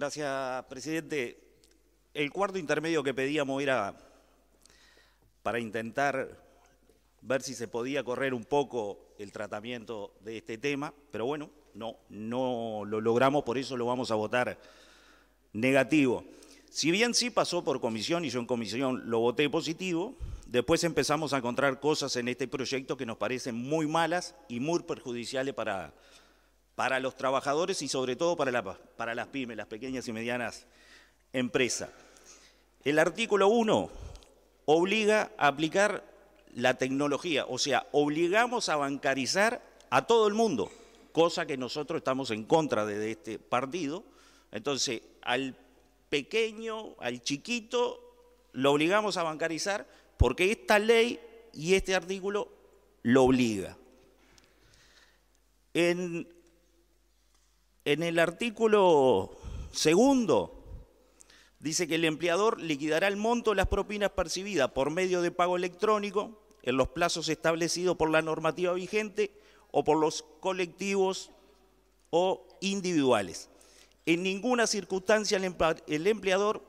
Gracias, presidente. El cuarto intermedio que pedíamos era para intentar ver si se podía correr un poco el tratamiento de este tema, pero bueno, no, no lo logramos, por eso lo vamos a votar negativo. Si bien sí pasó por comisión y yo en comisión lo voté positivo, después empezamos a encontrar cosas en este proyecto que nos parecen muy malas y muy perjudiciales para, para los trabajadores y sobre todo para, la, para las pymes, las pequeñas y medianas empresas. El artículo 1 obliga a aplicar la tecnología, o sea, obligamos a bancarizar a todo el mundo, cosa que nosotros estamos en contra de este partido. Entonces, al pequeño, al chiquito, lo obligamos a bancarizar porque esta ley y este artículo lo obliga. En en el artículo segundo dice que el empleador liquidará el monto de las propinas percibidas por medio de pago electrónico en los plazos establecidos por la normativa vigente o por los colectivos o individuales. En ninguna circunstancia el empleador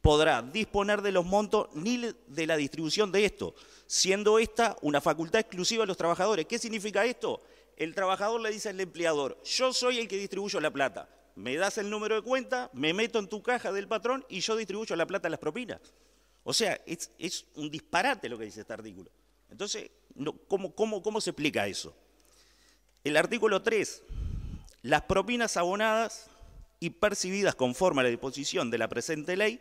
podrá disponer de los montos ni de la distribución de esto, siendo esta una facultad exclusiva de los trabajadores. ¿Qué significa esto? El trabajador le dice al empleador, yo soy el que distribuyo la plata, me das el número de cuenta, me meto en tu caja del patrón y yo distribuyo la plata a las propinas. O sea, es, un disparate lo que dice este artículo. Entonces, ¿cómo, cómo se explica eso? El artículo 3, las propinas abonadas y percibidas conforme a la disposición de la presente ley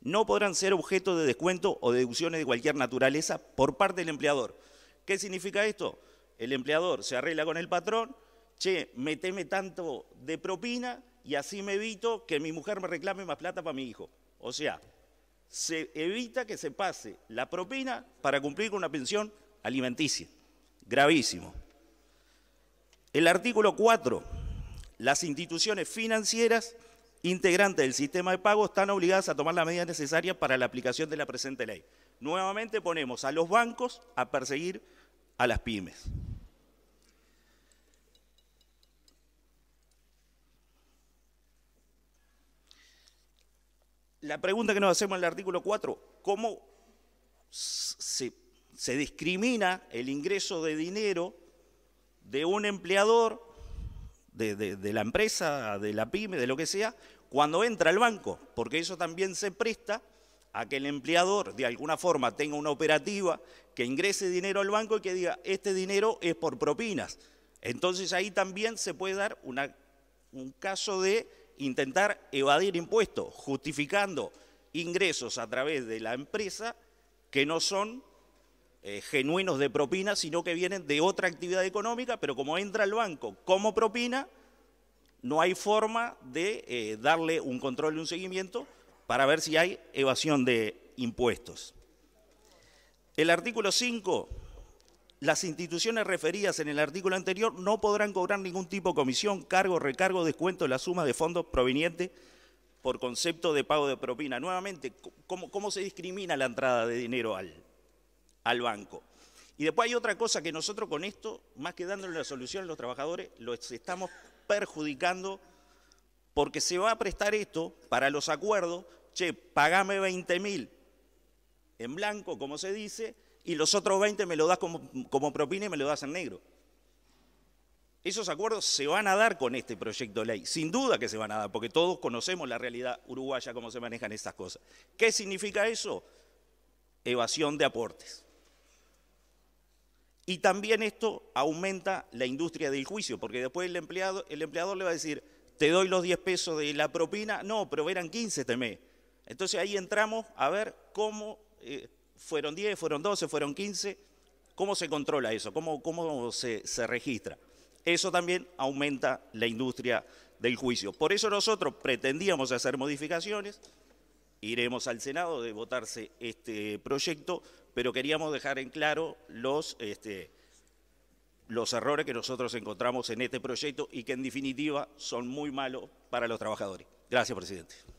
no podrán ser objeto de descuento o deducciones de cualquier naturaleza por parte del empleador. ¿Qué significa esto? el empleador se arregla con el patrón, che, meteme tanto de propina y así me evito que mi mujer me reclame más plata para mi hijo. O sea, se evita que se pase la propina para cumplir con una pensión alimenticia. Gravísimo. El artículo 4. Las instituciones financieras integrantes del sistema de pago están obligadas a tomar las medidas necesarias para la aplicación de la presente ley. Nuevamente ponemos a los bancos a perseguir a las pymes. La pregunta que nos hacemos en el artículo 4, ¿cómo se, discrimina el ingreso de dinero de un empleador, de, la empresa, de la pyme, de lo que sea, cuando entra al banco? Porque eso también se presta a que el empleador de alguna forma tenga una operativa que ingrese dinero al banco y que diga, este dinero es por propinas. Entonces ahí también se puede dar un caso de intentar evadir impuestos, justificando ingresos a través de la empresa que no son eh, genuinos de propina, sino que vienen de otra actividad económica, pero como entra el banco como propina, no hay forma de eh, darle un control y un seguimiento para ver si hay evasión de impuestos. El artículo 5 las instituciones referidas en el artículo anterior no podrán cobrar ningún tipo de comisión, cargo, recargo, descuento de la suma de fondos provenientes por concepto de pago de propina. Nuevamente, ¿cómo, se discrimina la entrada de dinero al, al banco? Y después hay otra cosa que nosotros con esto, más que dándole la solución a los trabajadores, los estamos perjudicando porque se va a prestar esto para los acuerdos, che, pagame 20 mil en blanco, como se dice, y los otros 20 me lo das como, propina y me lo das en negro. Esos acuerdos se van a dar con este proyecto de ley, sin duda que se van a dar, porque todos conocemos la realidad uruguaya, cómo se manejan estas cosas. ¿Qué significa eso? Evasión de aportes. Y también esto aumenta la industria del juicio, porque después el, empleado, el empleador le va a decir, te doy los 10 pesos de la propina, no, pero eran 15 este Entonces ahí entramos a ver cómo eh, fueron 10, fueron 12, fueron 15. ¿Cómo se controla eso? ¿Cómo, cómo se, se registra? Eso también aumenta la industria del juicio. Por eso nosotros pretendíamos hacer modificaciones, iremos al Senado de votarse este proyecto, pero queríamos dejar en claro los, este, los errores que nosotros encontramos en este proyecto y que en definitiva son muy malos para los trabajadores. Gracias, presidente.